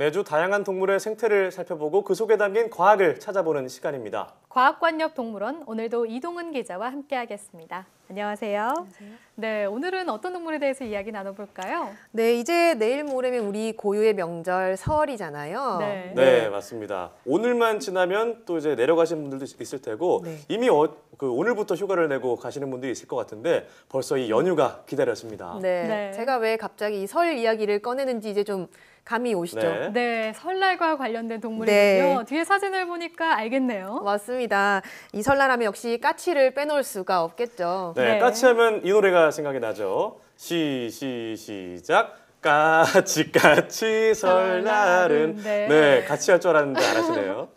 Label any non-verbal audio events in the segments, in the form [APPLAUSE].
매주 다양한 동물의 생태를 살펴보고 그 속에 담긴 과학을 찾아보는 시간입니다. 과학관역 동물원 오늘도 이동은 기자와 함께하겠습니다. 안녕하세요. 안녕하세요. 네, 오늘은 어떤 동물에 대해서 이야기 나눠볼까요? 네, 이제 내일 모레면 우리 고유의 명절 설이잖아요. 네. 네, 맞습니다. 오늘만 지나면 또 이제 내려가신 분들도 있을 테고 네. 이미 어, 그 오늘부터 휴가를 내고 가시는 분들이 있을 것 같은데 벌써 이 연휴가 기다렸습니다. 네, 네. 제가 왜 갑자기 설 이야기를 꺼내는지 이제 좀 감이 오시죠? 네. 네, 설날과 관련된 동물이군요. 네. 뒤에 사진을 보니까 알겠네요. 맞습니다. 이 설날하면 역시 까치를 빼놓을 수가 없겠죠. 네, 네. 까치하면 이 노래가 생각이 나죠. 시, 시, 시작. 까치 까치 설날은 네. 네. 같이 할 줄 알았는데 안 하시네요.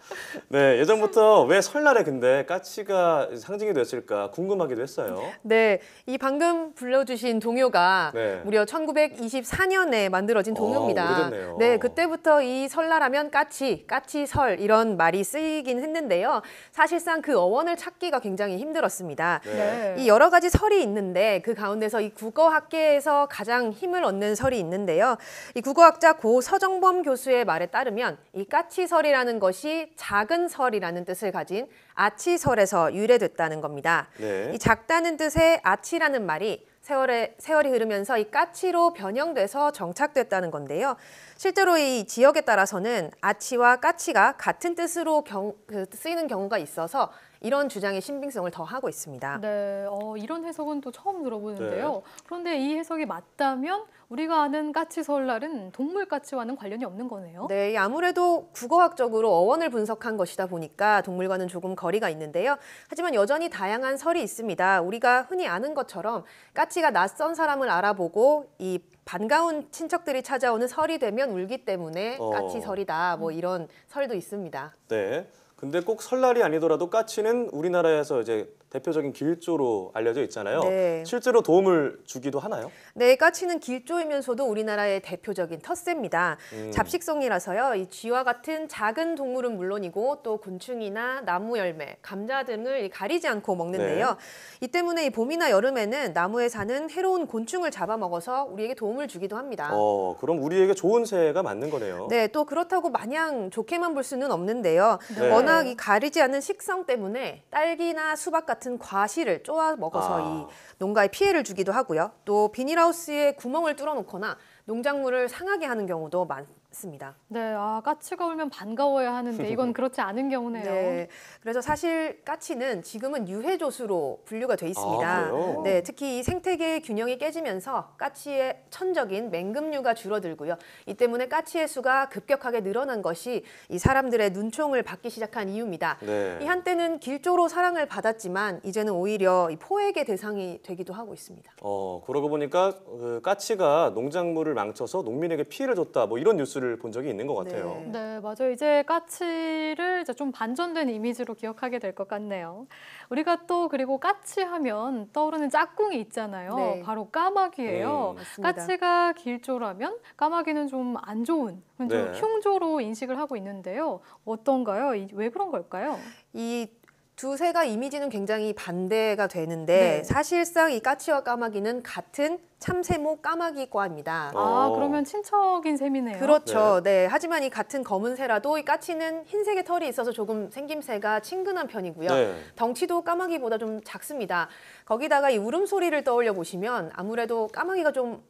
네 예전부터 왜 설날에 근데 까치가 상징이 됐을까 궁금하기도 했어요. 네, 이 방금 불러주신 동요가 네. 무려 1924년에 만들어진 동요입니다. 어, 오, 네, 그때부터 이 설날하면 까치, 까치설 이런 말이 쓰이긴 했는데요. 사실상 그 어원을 찾기가 굉장히 힘들었습니다. 네. 이 여러 가지 설이 있는데 그 가운데서 이 국어학계에서 가장 힘을 얻는 설이 있는. 봤는데요. 이 국어학자 고 서정범 교수의 말에 따르면 이 까치설이라는 것이 작은 설이라는 뜻을 가진 아치설에서 유래됐다는 겁니다. 네. 이 작다는 뜻의 아치라는 말이 세월에, 세월이 흐르면서 이 까치로 변형돼서 정착됐다는 건데요. 실제로 이 지역에 따라서는 아치와 까치가 같은 뜻으로 경, 그, 쓰이는 경우가 있어서 이런 주장의 신빙성을 더하고 있습니다. 네, 어, 이런 해석은 또 처음 들어보는데요. 네. 그런데 이 해석이 맞다면 우리가 아는 까치설날은 동물 까치와는 관련이 없는 거네요. 네, 아무래도 국어학적으로 어원을 분석한 것이다 보니까 동물과는 조금 거리가 있는데요. 하지만 여전히 다양한 설이 있습니다. 우리가 흔히 아는 것처럼 까치가 낯선 사람을 알아보고 이 반가운 친척들이 찾아오는 설이 되면 울기 때문에 어. 까치설이다. 뭐 음. 이런 설도 있습니다. 네. 근데 꼭 설날이 아니더라도 까치는 우리나라에서 이제 대표적인 길조로 알려져 있잖아요. 네. 실제로 도움을 주기도 하나요? 네, 까치는 길조이면서도 우리나라의 대표적인 텃새입니다. 음. 잡식성이라서요. 이 쥐와 같은 작은 동물은 물론이고 또 곤충이나 나무 열매, 감자 등을 가리지 않고 먹는데요. 네. 이 때문에 봄이나 여름에는 나무에 사는 해로운 곤충을 잡아먹어서 우리에게 도움을 주기도 합니다. 어, 그럼 우리에게 좋은 새가 맞는 거네요. 네, 또 그렇다고 마냥 좋게만 볼 수는 없는데요. 네. 워낙 이 가리지 않은 식성 때문에 딸기나 수박 같은 같은 과실을 쪼아 먹어서 아. 이 농가에 피해를 주기도 하고요. 또 비닐하우스에 구멍을 뚫어놓거나 농작물을 상하게 하는 경우도 많, 같습니다. 네, 아, 까치가 울면 반가워야 하는데 이건 [LAUGHS] 그렇지 않은 경우네요. 네, 그래서 사실 까치는 지금은 유해조수로 분류가 돼 있습니다. 아, 네, 특히 이 생태계의 균형이 깨지면서 까치의 천적인 맹금류가 줄어들고요. 이 때문에 까치의 수가 급격하게 늘어난 것이 이 사람들의 눈총을 받기 시작한 이유입니다. 네. 이 한때는 길조로 사랑을 받았지만 이제는 오히려 포획의 대상이 되기도 하고 있습니다. 어, 그러고 보니까 그 까치가 농작물을 망쳐서 농민에게 피해를 줬다. 뭐 이런 뉴스를 뉴스를 본 적이 있는 것 같아요. 네, 네 맞아요. 이제 까치를 이제 좀 반전된 이미지로 기억하게 될 것 같네요. 우리가 또 그리고 까치하면 떠오르는 짝꿍이 있잖아요. 네. 바로 까마귀예요. 음, 까치가 길조라면 까마귀는 좀 안 좋은, 좀 네. 흉조로 인식을 하고 있는데요. 어떤가요? 왜 그런 걸까요? 이두 새가 이미지는 굉장히 반대가 되는데 네. 사실상 이 까치와 까마귀는 같은 참새모 까마귀과입니다. 아 어. 그러면 친척인 셈이네요. 그렇죠. 네. 네. 하지만 이 같은 검은 새라도 이 까치는 흰색의 털이 있어서 조금 생김새가 친근한 편이고요. 네. 덩치도 까마귀보다 좀 작습니다. 거기다가 이 울음소리를 떠올려 보시면 아무래도 까마귀가 좀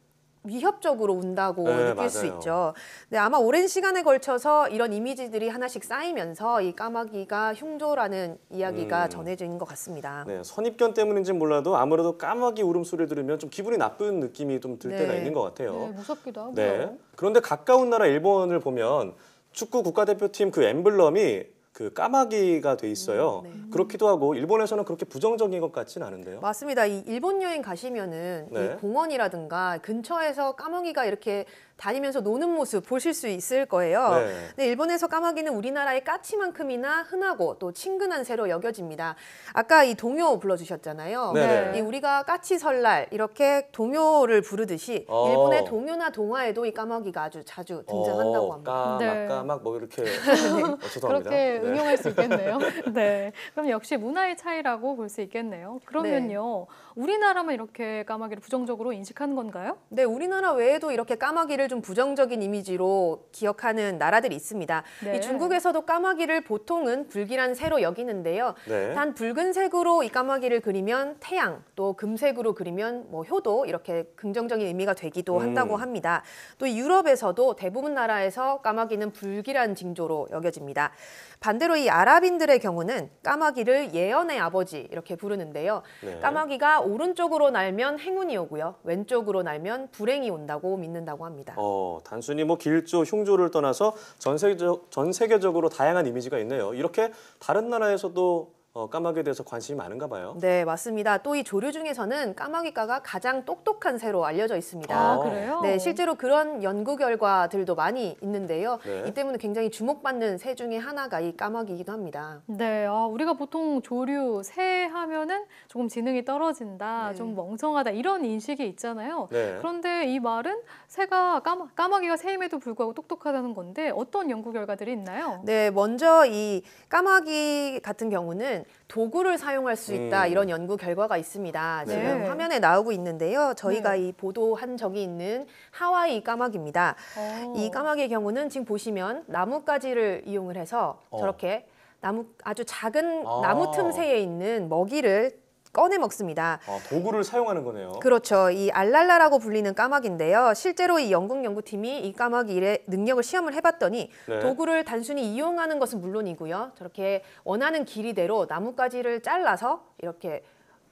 위협적으로 온다고 네, 느낄 맞아요. 수 있죠. 네, 아마 오랜 시간에 걸쳐서 이런 이미지들이 하나씩 쌓이면서 이 까마귀가 흉조라는 이야기가 음. 전해진 것 같습니다. 네, 선입견 때문인지 몰라도 아무래도 까마귀 울음소리를 들으면 좀 기분이 나쁜 느낌이 좀들 네. 때가 있는 것 같아요. 네, 무섭기도 하고요. 네, 그런데 가까운 나라 일본을 보면 축구 국가대표팀 그 엠블럼이 그 까마귀가 돼 있어요. 음, 네. 그렇기도 하고 일본에서는 그렇게 부정적인 것같지는 않은데요. 맞습니다. 이 일본 여행 가시면은 네. 이 공원이라든가 근처에서 까마귀가 이렇게 다니면서 노는 모습 보실 수 있을 거예요. 네. 근 일본에서 까마귀는 우리나라의 까치만큼이나 흔하고 또 친근한 새로 여겨집니다. 아까 이 동요 불러주셨잖아요. 네. 이 우리가 까치 설날 이렇게 동요를 부르듯이 어. 일본의 동요나 동화에도 이 까마귀가 아주 자주 등장한다고 어, 합니다. 어, 까막 네. 까막 뭐 이렇게 [LAUGHS] 어, 죄송합니다. 그렇게 네. 응용할 수 있겠네요. [LAUGHS] 네. 네. 그럼 역시 문화의 차이라고 볼 수 있겠네요. 그러면요, 우리나라만 이렇게 까마귀를 부정적으로 인식하는 건가요? 네, 우리나라 외에도 이렇게 까마귀를 까마귀를 좀 부정적인 이미지로 기억하는 나라들이 있습니다. 네. 이 중국에서도 까마귀를 보통은 불길한 새로 여기는데요. 네. 단 붉은색으로 이 까마귀를 그리면 태양, 또 금색으로 그리면 뭐 효도 이렇게 긍정적인 의미가 되기도 음. 한다고 음. 합니다. 또 유럽에서도 대부분 나라에서 까마귀는 불길한 징조로 여겨집니다. 반대로 이 아랍인들의 경우는 까마귀를 예언의 아버지 이렇게 부르는데요. 네. 까마귀가 오른쪽으로 날면 행운이 오고요. 왼쪽으로 날면 불행이 온다고 믿는다고 합니다. 어, 단순히 뭐 길조, 흉조를 떠나서 전, 세계적, 전 세계적으로 다양한 이미지가 있네요. 이렇게 다른 나라에서도 어, 까마귀에 대해서 관심이 많은가 봐요. 네, 맞습니다. 또 이 조류 중에서는 까마귀과가 가장 똑똑한 새로 알려져 있습니다. 아, 그래요? 네, 실제로 그런 연구 결과들도 많이 있는데요. 네. 이 때문에 굉장히 주목받는 새 중에 하나가 이 까마귀이기도 합니다. 네, 아, 우리가 보통 조류 새 하면은 조금 지능이 떨어진다, 네. 좀 멍청하다 이런 인식이 있잖아요. 네. 그런데 이 말은 새가 까마, 까마귀가 새임에도 불구하고 똑똑하다는 건데 어떤 연구 결과들이 있나요? 네, 먼저 이 까마귀 같은 경우는 도구를 사용할 수 있다 음. 이런 연구 결과가 있습니다. 네. 지금 네. 화면에 나오고 있는데요. 저희가 네. 이 보도한 적이 있는 하와이 까마귀입니다. 오. 어. 이 까마귀의 경우는 지금 보시면 나뭇가지를 이용을 해서 어. 저렇게 나무 아주 작은 아. 나무 틈새에 있는 먹이를 꺼내 먹습니다. 아, 도구를 사용하는 거네요. 그렇죠. 이 알랄라라고 불리는 까마귀인데요. 실제로 이 연극 연구팀이 이 까마귀 의 능력을 시험을 해봤더니 네. 도구를 단순히 이용하는 것은 물론이고요. 저렇게 원하는 길이대로 나뭇가지를 잘라서 이렇게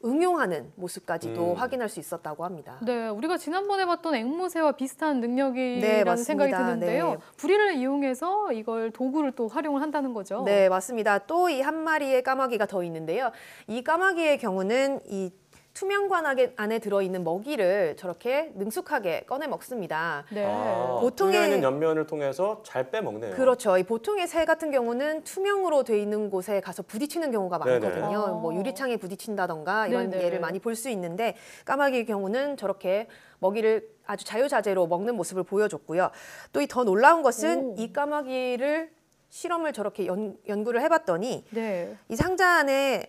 응용하는 모습까지도 음. 확인할 수 있었다고 합니다. 네, 우리가 지난번에 봤던 앵무새와 비슷한 능력이라는 네, 생각이 드는데요. 네. 부리를 이용해서 이걸 도구를 또 활용을 한다는 거죠. 네, 맞습니다. 또 이 한 마리의 까마귀가 더 있는데요. 이 까마귀의 경우는 이 투명관 안에 들어있는 먹이를 저렇게 능숙하게 꺼내 먹습니다. 네. 아, 보통의 있는 옆면을 통해서 잘 빼먹네요. 그렇죠. 이 보통의 새 같은 경우는 투명으로 돼 있는 곳에 가서 부딪히는 경우가 많거든요. 아. 뭐 유리창에 부딪힌다던가 이런 네네. 예를 많이 볼 수 있는데 까마귀의 경우는 저렇게 먹이를 아주 자유자재로 먹는 모습을 보여줬고요. 또 이 더 놀라운 것은 오. 이 까마귀를 실험을 저렇게 연, 구를 해봤더니 네. 이 상자 안에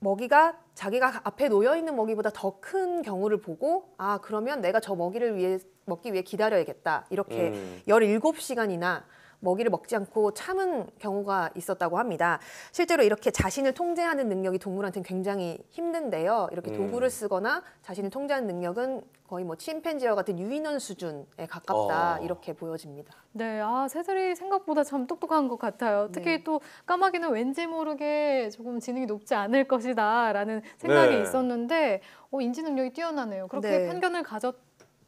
먹이가 자기가 앞에 놓여 있는 먹이보다 더 큰 경우를 보고 아 그러면 내가 저 먹이를 위해 먹기 위해 기다려야겠다 이렇게 음. 열일곱 시간이나 먹이를 먹지 않고 참은 경우가 있었다고 합니다. 실제로 이렇게 자신을 통제하는 능력이 동물한테는 굉장히 힘든데요. 이렇게 음. 도구를 쓰거나 자신을 통제하는 능력은 거의 뭐 침팬지와 같은 유인원 수준에 가깝다 어. 이렇게 보여집니다. 네, 아 새들이 생각보다 참 똑똑한 것 같아요. 특히 네. 또 까마귀는 왠지 모르게 조금 지능이 높지 않을 것이다라는 생각이 네. 있었는데 어, 인지 능력이 뛰어나네요. 그렇게 네. 편견을 가졌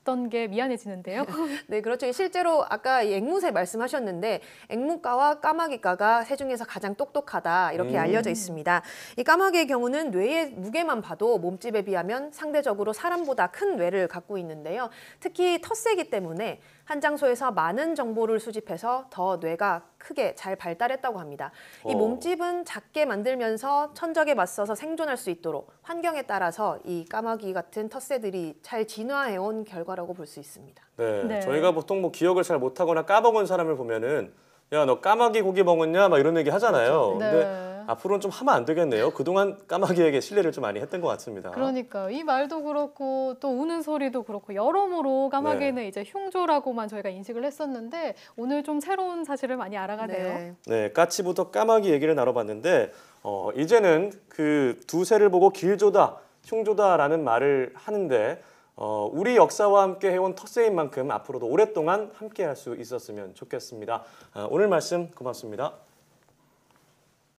어떤 게 미안해지는데요. [LAUGHS] 네, 그렇죠. 실제로 아까 앵무새 말씀하셨는데 앵무과와 까마귀과가 새 중에서 가장 똑똑하다 이렇게 음. 알려져 있습니다. 이 까마귀의 경우는 뇌의 무게만 봐도 몸집에 비하면 상대적으로 사람보다 큰 뇌를 갖고 있는데요. 특히 텃세기 때문에 한 장소에서 많은 정보를 수집해서 더 뇌가 크게 잘 발달했다고 합니다. 이 어. 몸집은 작게 만들면서 천적에 맞서서 생존할 수 있도록 환경에 따라서 이 까마귀 같은 텃새들이 잘 진화해온 결과라고 볼 수 있습니다. 네, 네. 저희가 보통 뭐 기억을 잘 못하거나 까먹은 사람을 보면은 야너 까마귀 고기 먹었냐 막 이런 얘기 하잖아요. 그렇죠. 네. 근데 앞으로는 좀 하면 안 되겠네요. 그동안 까마귀에게 신뢰를 좀 많이 했던 것 같습니다. 그러니까 이 말도 그렇고 또 우는 소리도 그렇고 여러모로 까마귀는 네. 이제 흉조라고만 저희가 인식을 했었는데 오늘 좀 새로운 사실을 많이 알아가네요. 네, 네 까치부터 까마귀 얘기를 나눠봤는데 어, 이제는 그 두 새를 보고 길조다, 흉조다라는 말을 하는데 어, 우리 역사와 함께 해온 텃세인 만큼 앞으로도 오랫동안 함께 할 수 있었으면 좋겠습니다. 어, 오늘 말씀 고맙습니다.